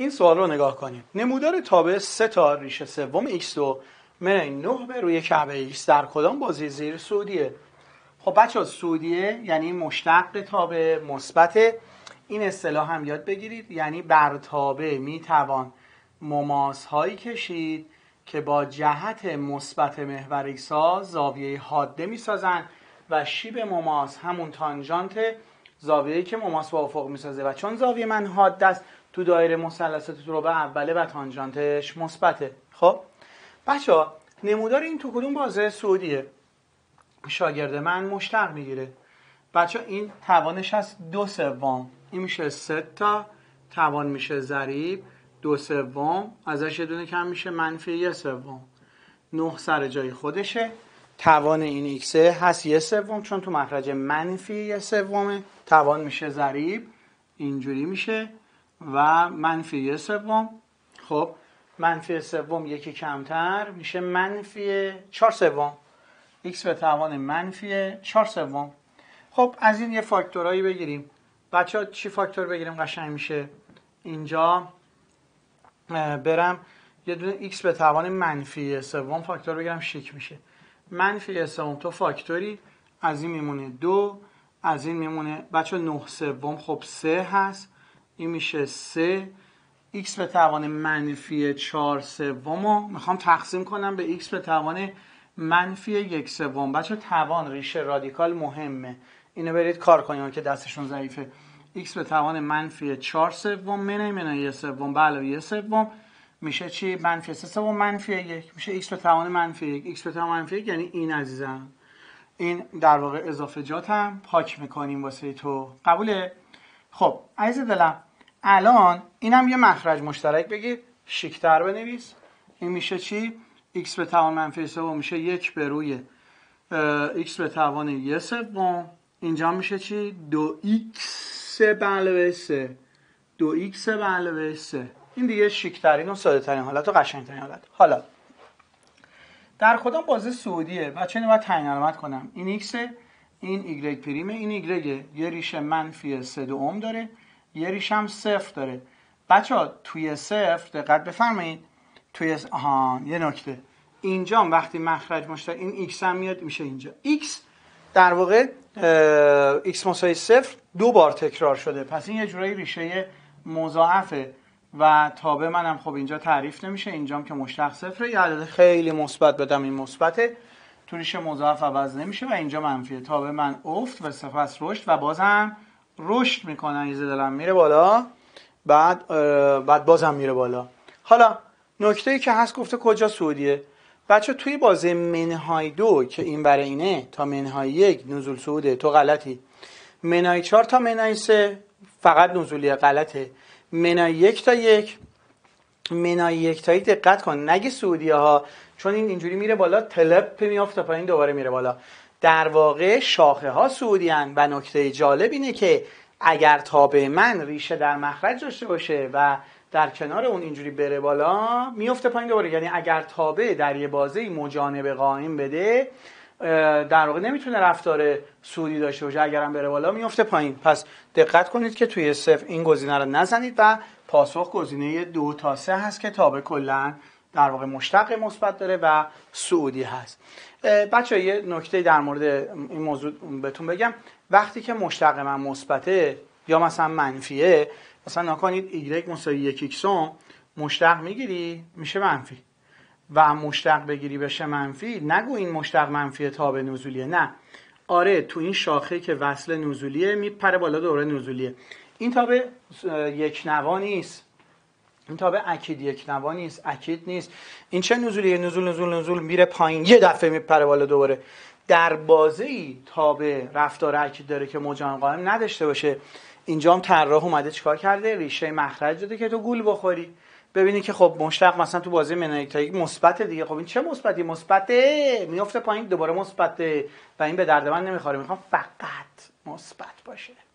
این سوال رو نگاه کنیم نمودار تابع سه تا ریشه سوم x2 من 9 به روی کعبه x در کدام بازی زیر سعودیه خب بچه ها سعودیه یعنی مشتق تابع مثبت این اصطلاح هم یاد بگیرید یعنی بر تابع میتوان مماس هایی کشید که با جهت مثبت محور ها زاویه حاده میسازند و شیب مماس همون تانجانت زاویه که مماس با افق میسازه و چون زاویه من حاد است تو دایره مثلثات تو به اوله و تانجانتش مثبته خب بچه ها نمودار این تو کدوم بازه سعودیه شاگرد من مشتق میگیره بچه ها این توانش هست دو سوم این میشه سه تا توان میشه ضریب دو سوم ازش یه دونه کم میشه منفی یه سوم نه سر جای خودشه توان این ایکس هست یه سوم چون تو مخرج منفی یه سومه توان میشه ضریب اینجوری میشه و منفی یه سوم خب منفی سوم یکی کمتر میشه منفی چهار سوم x به توان منفی چهار سوم خب از این یه فاکتورهایی بگیریم بچه ها چی فاکتور بگیریم قشنگ میشه اینجا برم یه دونه x به توان منفی سوم فاکتور بگیرم شیک میشه منفی سوم تو فاکتوری از این میمونه دو از این میمونه بچه نه سوم خب سه هست این میشه 3 x به توان منفی 4 سوم رو میخوام تقسیم کنم به x به توان منفی 1 سوم بچه توان ریشه رادیکال مهمه اینو برید کار کنید که دستشون ضعیفه x به توان منفی 4 سوم منه منه 1 سوم به علاوه سوم میشه چی منفی 3 سوم منفی 1 میشه x به توان منفی 1 x به توان منفی 1 یعنی این عزیزم این در واقع اضافه جات هم پاک میکنیم واسه تو قبوله خب عزیز دلم الان اینم یه مخرج مشترک بگیر شیکتر بنویس این میشه چی؟ x به توان منفی سوم میشه یک به روی x به توان یه سوم اینجا میشه چی؟ دو x به سه دو x به سه این دیگه شیکترین و ساده ترین حالت و قشنگ ترین حالت حالا در خودم بازه سعودیه و چه باید تعیین علامت کنم این x این y پریمه این y یه ریشه منفی سه دوم داره یه هم صفر داره بچه ها توی صفر دقت بفرمایید توی ها یه نکته اینجا وقتی مخرج مشتر این ایکس هم میاد میشه اینجا x در واقع ایکس مساوی صفر دو بار تکرار شده پس این یه جورایی ریشه مضاعفه و تابه منم خب اینجا تعریف نمیشه اینجام که مشتق صفره یه عدد خیلی مثبت بدم این مثبته تو ریشه مضاعف عوض نمیشه و اینجا منفیه تابه من افت و سپس رشد و بازم رشد میکنن ایزه دلم میره بالا بعد بعد بازم میره بالا حالا نکته ای که هست گفته کجا سعودیه بچه توی بازه منهای دو که این برای اینه تا منهای یک نزول سعوده تو غلطی منهای چهار تا منهای سه فقط نزولیه غلطه منهای یک تا یک منهای یک تا یک دقت کن نگه سعودیه ها چون این اینجوری میره بالا تلپ میافته پایین دوباره میره بالا در واقع شاخه ها هن و نکته جالب اینه که اگر تابع من ریشه در مخرج داشته باشه و در کنار اون اینجوری بره بالا میفته پایین دوباره یعنی اگر تابه در یه بازه مجانب قائم بده در واقع نمیتونه رفتار سودی داشته باشه اگرم بره بالا میفته پایین پس دقت کنید که توی صفر این گزینه رو نزنید و پاسخ گزینه دو تا سه هست که تابه کلا در واقع مشتق مثبت داره و سعودی هست بچه یه نکته در مورد این موضوع بهتون بگم وقتی که مشتق من مثبته یا مثلا منفیه مثلا نکنید ایگرک مساوی یک مشتق میگیری میشه منفی و مشتق بگیری بشه منفی نگو این مشتق منفی تاب نزولیه نه آره تو این شاخه که وصل نزولیه میپره بالا دوره نزولیه این تاب یک نوا نیست این تابه اکید یک نوا نیست اکید نیست این چه نزولیه نزول نزول نزول میره پایین یه دفعه میپره بالا دوباره در بازه تابه رفتار اکید داره که مجان قائم نداشته باشه اینجا هم طراح اومده چیکار کرده ریشه مخرج داده که تو گول بخوری ببینی که خب مشتق مثلا تو بازی یک مثبت دیگه خب این چه مثبتی مثبته میفته پایین دوباره مثبته و این به درد من نمیخوره میخوام فقط مثبت باشه